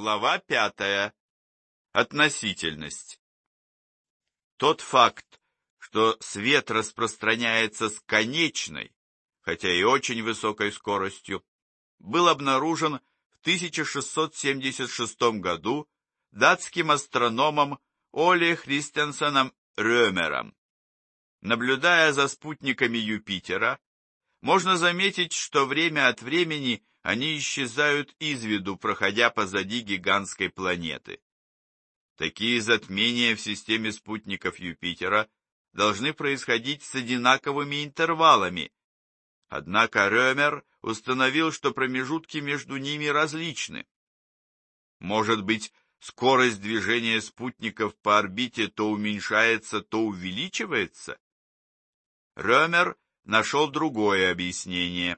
Глава пятая. Относительность. Тот факт, что свет распространяется с конечной, хотя и очень высокой скоростью, был обнаружен в 1676 году датским астрономом Оле Христенсеном Рёмером. Наблюдая за спутниками Юпитера, можно заметить, что время от времени они исчезают из виду, проходя позади гигантской планеты. Такие затмения в системе спутников Юпитера должны происходить с одинаковыми интервалами. Однако Рёмер установил, что промежутки между ними различны. Может быть, скорость движения спутников по орбите то уменьшается, то увеличивается? Рёмер нашел другое объяснение.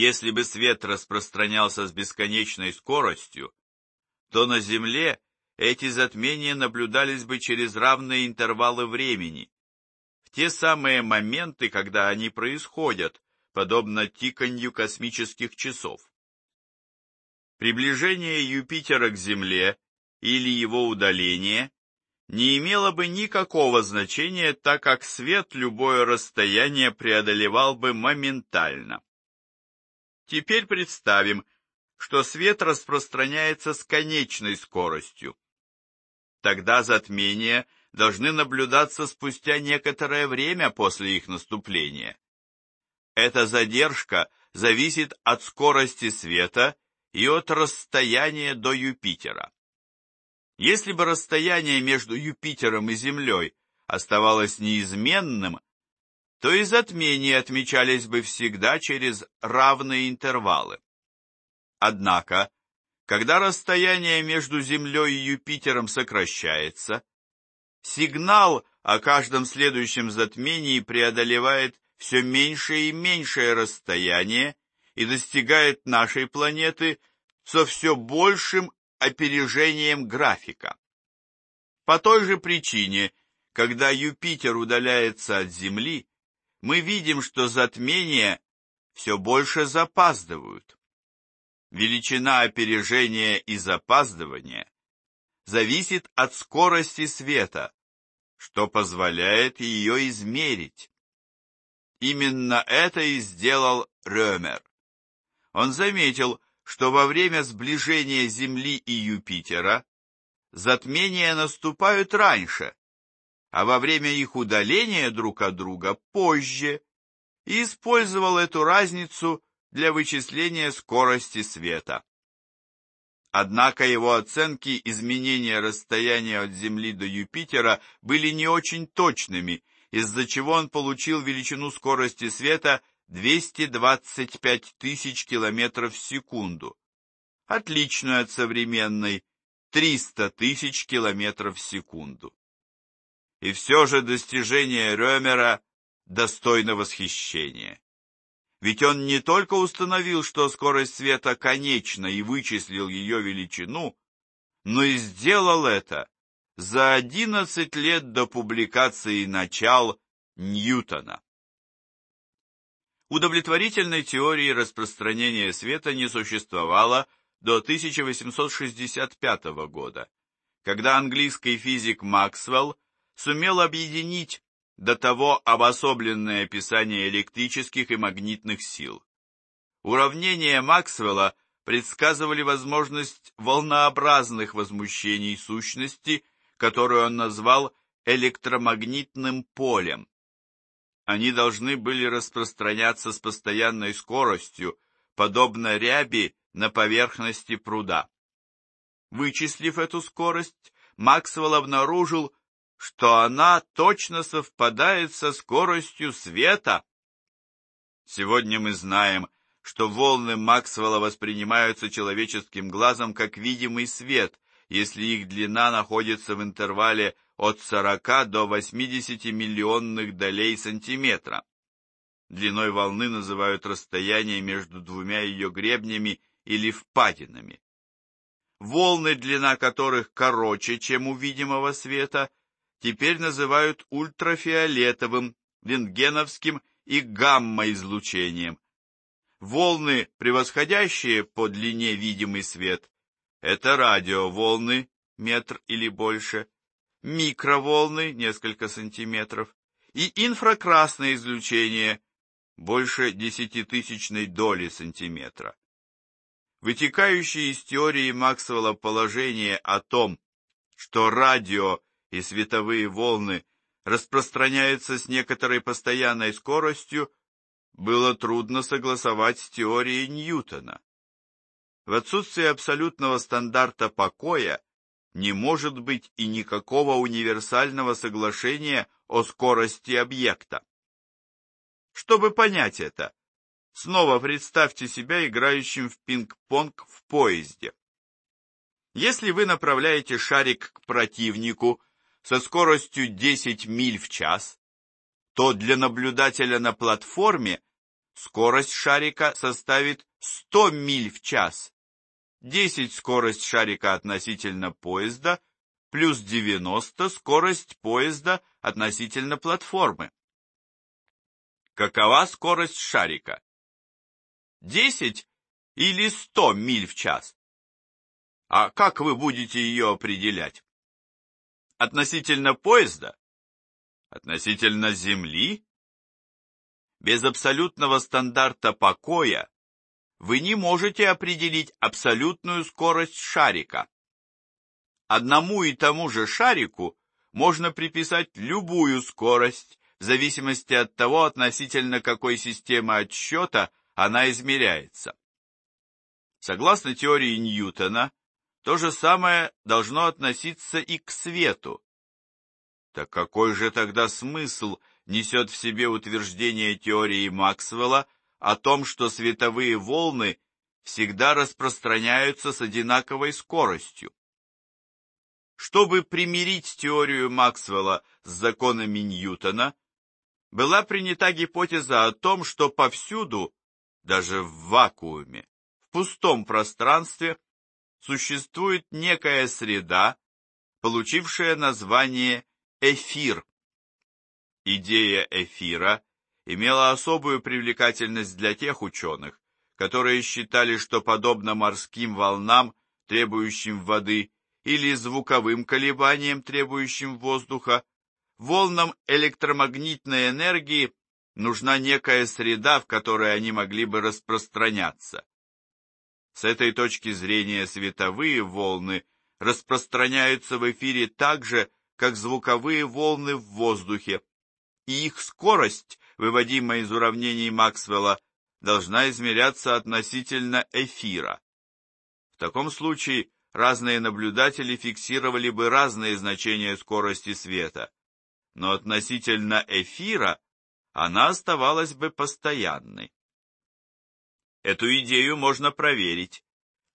Если бы свет распространялся с бесконечной скоростью, то на Земле эти затмения наблюдались бы через равные интервалы времени, в те самые моменты, когда они происходят, подобно тиканью космических часов. Приближение Юпитера к Земле или его удаление не имело бы никакого значения, так как свет любое расстояние преодолевал бы моментально. Теперь представим, что свет распространяется с конечной скоростью. Тогда затмения должны наблюдаться спустя некоторое время после их наступления. Эта задержка зависит от скорости света и от расстояния до Юпитера. Если бы расстояние между Юпитером и Землей оставалось неизменным, то и затмения отмечались бы всегда через равные интервалы. Однако, когда расстояние между Землей и Юпитером сокращается, сигнал о каждом следующем затмении преодолевает все меньшее и меньшее расстояние и достигает нашей планеты со все большим опережением графика. По той же причине, когда Юпитер удаляется от Земли, мы видим, что затмения все больше запаздывают. Величина опережения и запаздывания зависит от скорости света, что позволяет ее измерить. Именно это и сделал Рёмер. Он заметил, что во время сближения Земли и Юпитера затмения наступают раньше, а во время их удаления друг от друга позже, и использовал эту разницу для вычисления скорости света. Однако его оценки изменения расстояния от Земли до Юпитера были не очень точными, из-за чего он получил величину скорости света 225 тысяч километров в секунду, отличную от современной 300 тысяч километров в секунду и все же достижение Ремера достойно восхищения. Ведь он не только установил, что скорость света конечна и вычислил ее величину, но и сделал это за 11 лет до публикации начал Ньютона. Удовлетворительной теории распространения света не существовало до 1865 года, когда английский физик Максвелл сумел объединить до того обособленное описание электрических и магнитных сил. Уравнения Максвелла предсказывали возможность волнообразных возмущений сущности, которую он назвал электромагнитным полем. Они должны были распространяться с постоянной скоростью, подобно ряби на поверхности пруда. Вычислив эту скорость, Максвелл обнаружил, что она точно совпадает со скоростью света. Сегодня мы знаем, что волны Максвелла воспринимаются человеческим глазом как видимый свет, если их длина находится в интервале от 40 до 80 миллионных долей сантиметра. Длиной волны называют расстояние между двумя ее гребнями или впадинами. Волны, длина которых короче, чем у видимого света, теперь называют ультрафиолетовым, рентгеновским и гамма-излучением. Волны, превосходящие по длине видимый свет, это радиоволны, метр или больше, микроволны, несколько сантиметров, и инфракрасное излучение, больше десятитысячной доли сантиметра. Вытекающие из теории Максвелла положение о том, что радио и световые волны распространяются с некоторой постоянной скоростью, было трудно согласовать с теорией Ньютона. В отсутствие абсолютного стандарта покоя не может быть и никакого универсального соглашения о скорости объекта. Чтобы понять это, снова представьте себя играющим в пинг-понг в поезде. Если вы направляете шарик к противнику со скоростью 10 миль в час, то для наблюдателя на платформе скорость шарика составит 100 миль в час. 10 скорость шарика относительно поезда плюс 90 скорость поезда относительно платформы. Какова скорость шарика? 10 или 100 миль в час? А как вы будете ее определять? Относительно поезда? Относительно земли? Без абсолютного стандарта покоя вы не можете определить абсолютную скорость шарика. Одному и тому же шарику можно приписать любую скорость, в зависимости от того, относительно какой системы отсчета она измеряется. Согласно теории Ньютона, то же самое должно относиться и к свету. Так какой же тогда смысл несет в себе утверждение теории Максвелла о том, что световые волны всегда распространяются с одинаковой скоростью? Чтобы примирить теорию Максвелла с законами Ньютона, была принята гипотеза о том, что повсюду, даже в вакууме, в пустом пространстве, существует некая среда, получившая название эфир. Идея эфира имела особую привлекательность для тех ученых, которые считали, что подобно морским волнам, требующим воды, или звуковым колебаниям, требующим воздуха, волнам электромагнитной энергии нужна некая среда, в которой они могли бы распространяться. С этой точки зрения световые волны распространяются в эфире так же, как звуковые волны в воздухе, и их скорость, выводимая из уравнений Максвелла, должна измеряться относительно эфира. В таком случае разные наблюдатели фиксировали бы разные значения скорости света, но относительно эфира она оставалась бы постоянной. Эту идею можно проверить.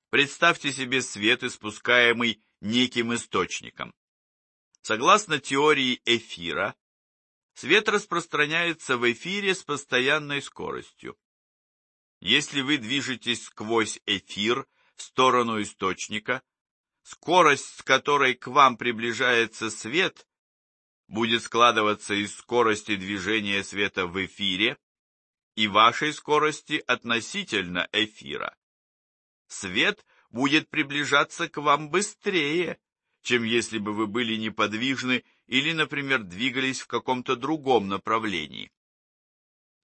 Представьте себе свет, испускаемый неким источником. Согласно теории эфира, свет распространяется в эфире с постоянной скоростью. Если вы движетесь сквозь эфир в сторону источника, скорость, с которой к вам приближается свет, будет складываться из скорости движения света в эфире и вашей скорости относительно эфира. Свет будет приближаться к вам быстрее, чем если бы вы были неподвижны или, например, двигались в каком-то другом направлении.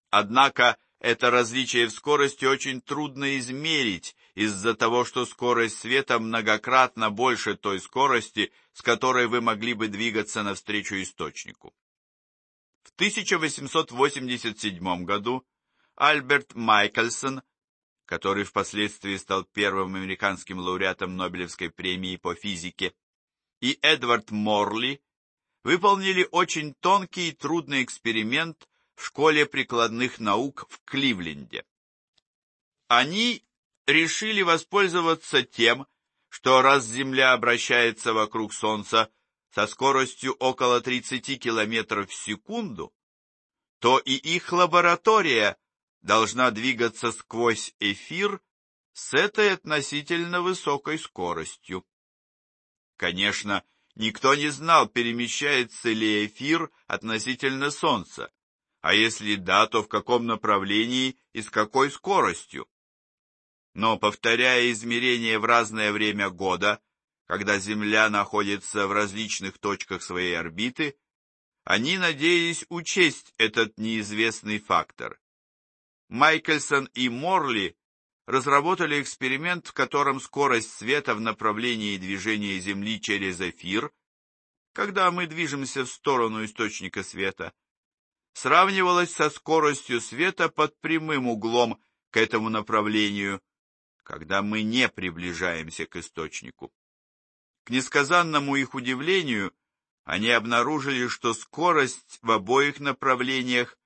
Однако это различие в скорости очень трудно измерить из-за того, что скорость света многократно больше той скорости, с которой вы могли бы двигаться навстречу источнику. В 1887 году Альберт Майкельсон, который впоследствии стал первым американским лауреатом Нобелевской премии по физике, и Эдвард Морли выполнили очень тонкий и трудный эксперимент в школе прикладных наук в Кливленде. Они решили воспользоваться тем, что раз Земля обращается вокруг Солнца со скоростью около 30 км в секунду, то и их лаборатория должна двигаться сквозь эфир с этой относительно высокой скоростью. Конечно, никто не знал, перемещается ли эфир относительно Солнца, а если да, то в каком направлении и с какой скоростью. Но, повторяя измерения в разное время года, когда Земля находится в различных точках своей орбиты, они надеялись учесть этот неизвестный фактор. Майкельсон и Морли разработали эксперимент, в котором скорость света в направлении движения Земли через эфир, когда мы движемся в сторону источника света, сравнивалась со скоростью света под прямым углом к этому направлению, когда мы не приближаемся к источнику. К несказанному их удивлению, они обнаружили, что скорость в обоих направлениях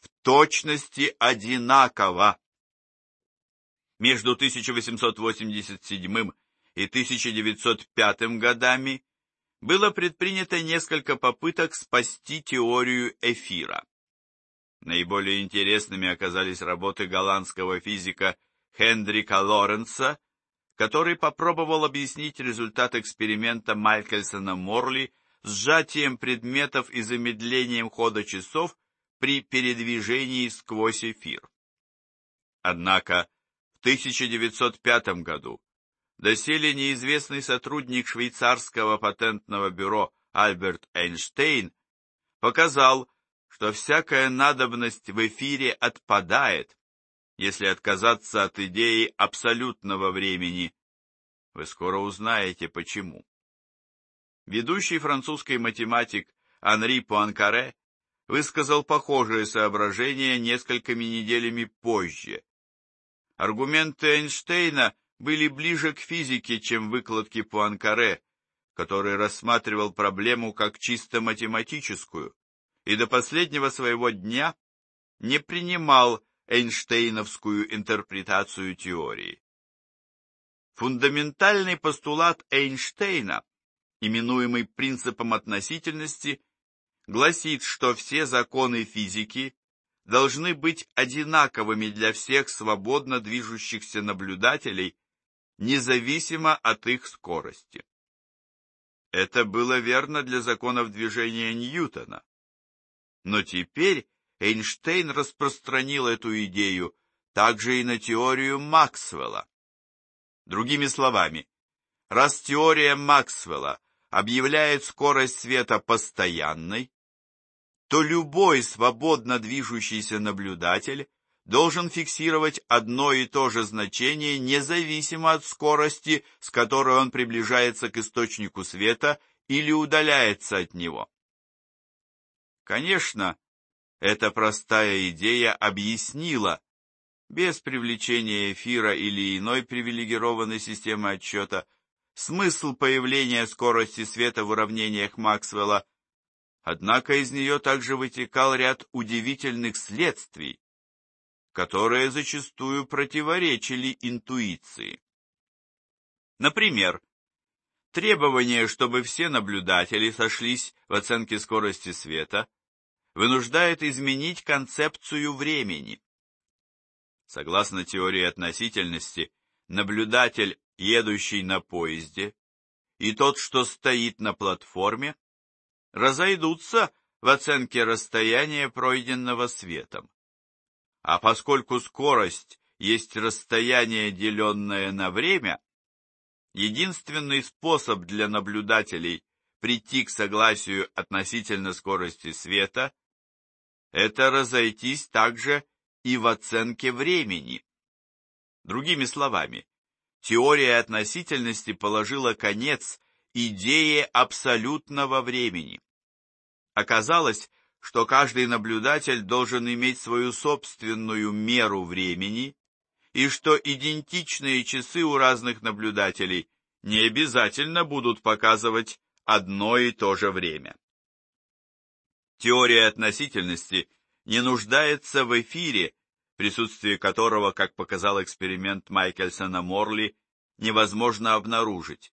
в точности одинаково Между 1887 и 1905 годами было предпринято несколько попыток спасти теорию эфира. Наиболее интересными оказались работы голландского физика Хендрика Лоренца, который попробовал объяснить результат эксперимента майкельсона морли сжатием предметов и замедлением хода часов при передвижении сквозь эфир. Однако в 1905 году доселе неизвестный сотрудник швейцарского патентного бюро Альберт Эйнштейн показал, что всякая надобность в эфире отпадает, если отказаться от идеи абсолютного времени. Вы скоро узнаете, почему. Ведущий французский математик Анри Пуанкаре высказал похожие соображения несколькими неделями позже. Аргументы Эйнштейна были ближе к физике, чем выкладки Пуанкаре, который рассматривал проблему как чисто математическую и до последнего своего дня не принимал Эйнштейновскую интерпретацию теории. Фундаментальный постулат Эйнштейна, именуемый принципом относительности, гласит, что все законы физики должны быть одинаковыми для всех свободно движущихся наблюдателей, независимо от их скорости. Это было верно для законов движения Ньютона. Но теперь Эйнштейн распространил эту идею также и на теорию Максвелла. Другими словами, раз теория Максвелла объявляет скорость света постоянной, то любой свободно движущийся наблюдатель должен фиксировать одно и то же значение независимо от скорости, с которой он приближается к источнику света или удаляется от него. Конечно, эта простая идея объяснила, без привлечения эфира или иной привилегированной системы отсчета, смысл появления скорости света в уравнениях Максвелла Однако из нее также вытекал ряд удивительных следствий, которые зачастую противоречили интуиции. Например, требование, чтобы все наблюдатели сошлись в оценке скорости света, вынуждает изменить концепцию времени. Согласно теории относительности, наблюдатель, едущий на поезде, и тот, что стоит на платформе, разойдутся в оценке расстояния, пройденного светом. А поскольку скорость есть расстояние, деленное на время, единственный способ для наблюдателей прийти к согласию относительно скорости света – это разойтись также и в оценке времени. Другими словами, теория относительности положила конец идее абсолютного времени. Оказалось, что каждый наблюдатель должен иметь свою собственную меру времени, и что идентичные часы у разных наблюдателей не обязательно будут показывать одно и то же время. Теория относительности не нуждается в эфире, присутствие которого, как показал эксперимент Майкельсона-Морли, невозможно обнаружить.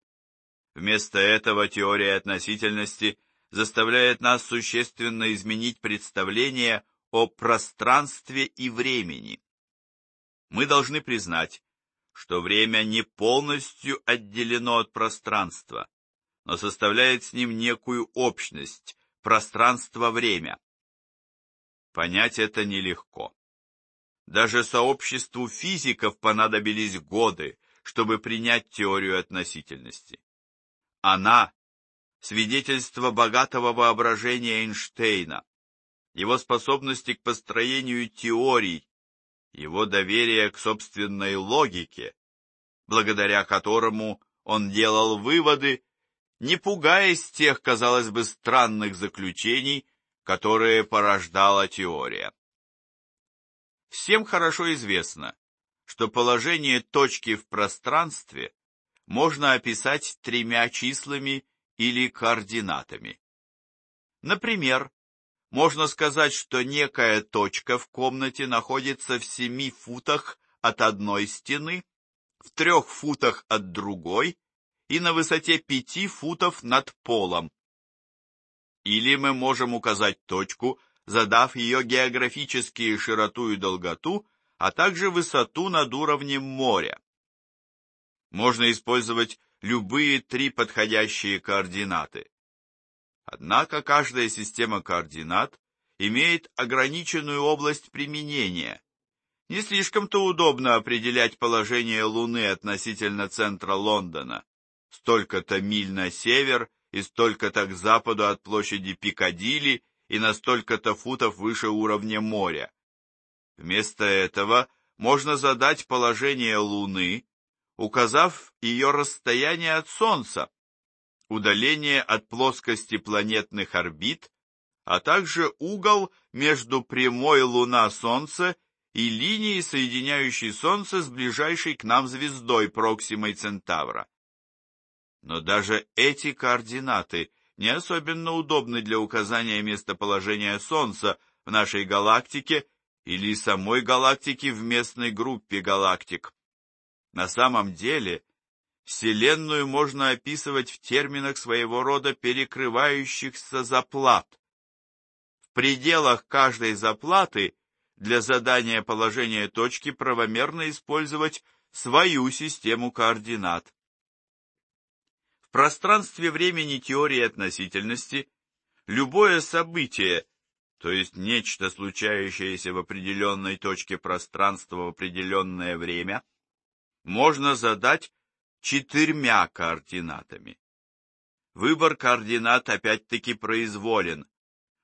Вместо этого теория относительности заставляет нас существенно изменить представление о пространстве и времени. Мы должны признать, что время не полностью отделено от пространства, но составляет с ним некую общность, пространство-время. Понять это нелегко. Даже сообществу физиков понадобились годы, чтобы принять теорию относительности. Она — свидетельство богатого воображения Эйнштейна, его способности к построению теорий, его доверия к собственной логике, благодаря которому он делал выводы, не пугаясь тех, казалось бы, странных заключений, которые порождала теория. Всем хорошо известно, что положение точки в пространстве можно описать тремя числами или координатами. Например, можно сказать, что некая точка в комнате находится в семи футах от одной стены, в трех футах от другой и на высоте пяти футов над полом. Или мы можем указать точку, задав ее географические широту и долготу, а также высоту над уровнем моря можно использовать любые три подходящие координаты. Однако каждая система координат имеет ограниченную область применения. Не слишком-то удобно определять положение Луны относительно центра Лондона. Столько-то миль на север и столько-то к западу от площади Пикадилли и на столько-то футов выше уровня моря. Вместо этого можно задать положение Луны указав ее расстояние от Солнца, удаление от плоскости планетных орбит, а также угол между прямой Луна-Солнце и линией, соединяющей Солнце с ближайшей к нам звездой Проксимой Центавра. Но даже эти координаты не особенно удобны для указания местоположения Солнца в нашей галактике или самой галактики в местной группе галактик. На самом деле, Вселенную можно описывать в терминах своего рода перекрывающихся заплат. В пределах каждой заплаты для задания положения точки правомерно использовать свою систему координат. В пространстве времени теории относительности любое событие, то есть нечто, случающееся в определенной точке пространства в определенное время, можно задать четырьмя координатами. Выбор координат опять-таки произволен.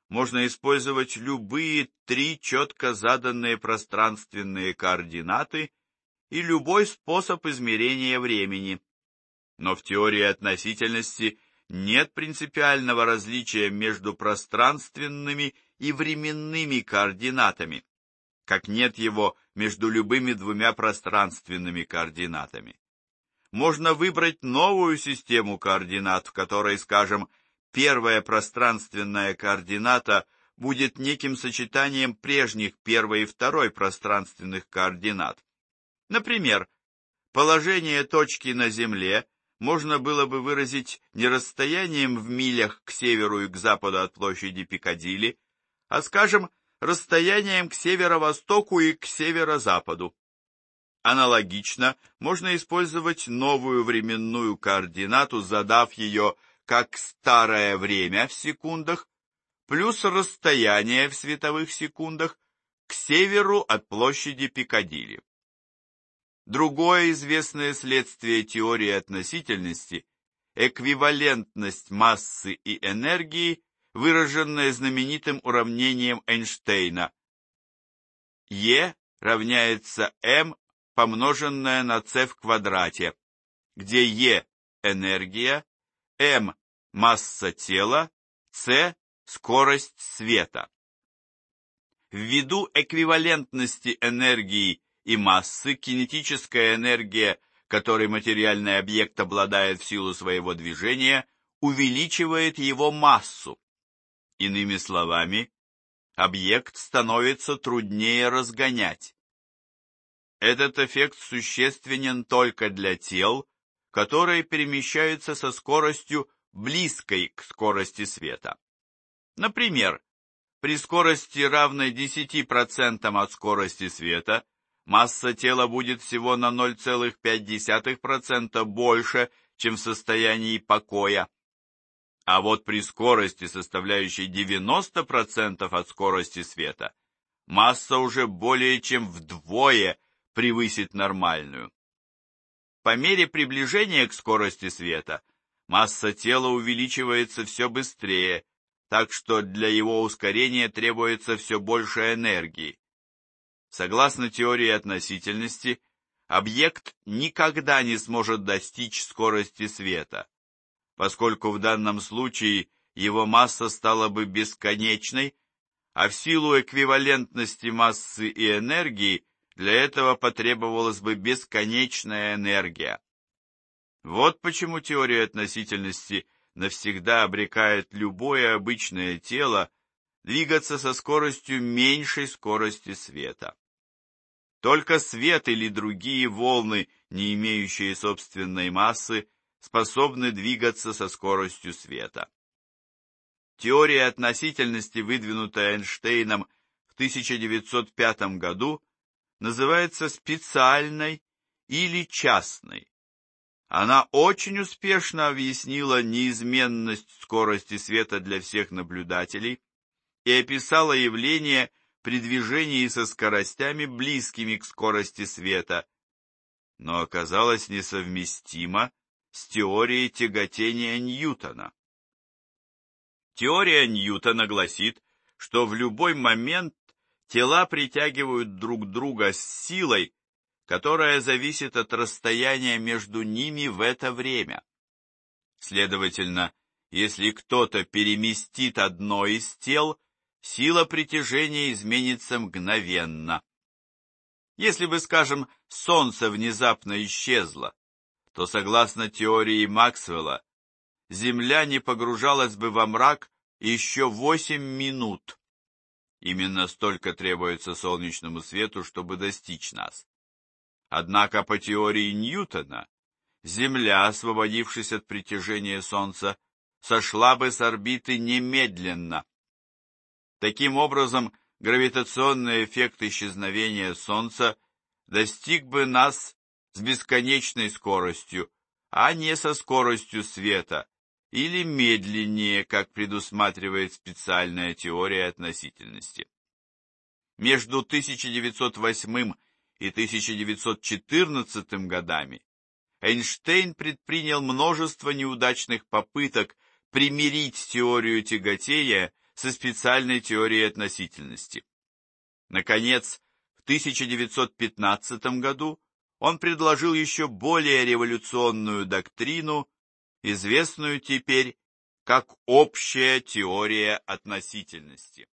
Можно использовать любые три четко заданные пространственные координаты и любой способ измерения времени. Но в теории относительности нет принципиального различия между пространственными и временными координатами как нет его между любыми двумя пространственными координатами. Можно выбрать новую систему координат, в которой, скажем, первая пространственная координата будет неким сочетанием прежних первой и второй пространственных координат. Например, положение точки на Земле можно было бы выразить не расстоянием в милях к северу и к западу от площади Пикадилли, а, скажем, расстоянием к северо-востоку и к северо-западу. Аналогично можно использовать новую временную координату, задав ее как старое время в секундах, плюс расстояние в световых секундах к северу от площади Пикадилли. Другое известное следствие теории относительности – эквивалентность массы и энергии выраженное знаменитым уравнением Эйнштейна. Е равняется М, помноженное на С в квадрате, где Е – энергия, М – масса тела, С – скорость света. Ввиду эквивалентности энергии и массы, кинетическая энергия, которой материальный объект обладает в силу своего движения, увеличивает его массу. Иными словами, объект становится труднее разгонять. Этот эффект существенен только для тел, которые перемещаются со скоростью близкой к скорости света. Например, при скорости равной 10% от скорости света масса тела будет всего на 0,5% больше, чем в состоянии покоя. А вот при скорости, составляющей 90% от скорости света, масса уже более чем вдвое превысит нормальную. По мере приближения к скорости света масса тела увеличивается все быстрее, так что для его ускорения требуется все больше энергии. Согласно теории относительности, объект никогда не сможет достичь скорости света, поскольку в данном случае его масса стала бы бесконечной, а в силу эквивалентности массы и энергии для этого потребовалась бы бесконечная энергия. Вот почему теория относительности навсегда обрекает любое обычное тело двигаться со скоростью меньшей скорости света. Только свет или другие волны, не имеющие собственной массы, способны двигаться со скоростью света. Теория относительности, выдвинутая Эйнштейном в 1905 году, называется специальной или частной. Она очень успешно объяснила неизменность скорости света для всех наблюдателей и описала явление при движении со скоростями, близкими к скорости света, но оказалась несовместима с теорией тяготения Ньютона. Теория Ньютона гласит, что в любой момент тела притягивают друг друга с силой, которая зависит от расстояния между ними в это время. Следовательно, если кто-то переместит одно из тел, сила притяжения изменится мгновенно. Если бы, скажем, солнце внезапно исчезло, то, согласно теории Максвелла, Земля не погружалась бы во мрак еще восемь минут. Именно столько требуется солнечному свету, чтобы достичь нас. Однако по теории Ньютона, Земля, освободившись от притяжения Солнца, сошла бы с орбиты немедленно. Таким образом, гравитационный эффект исчезновения Солнца достиг бы нас с бесконечной скоростью, а не со скоростью света, или медленнее, как предусматривает специальная теория относительности. Между 1908 и 1914 годами Эйнштейн предпринял множество неудачных попыток примирить теорию тяготения со специальной теорией относительности. Наконец, в 1915 году он предложил еще более революционную доктрину, известную теперь как общая теория относительности.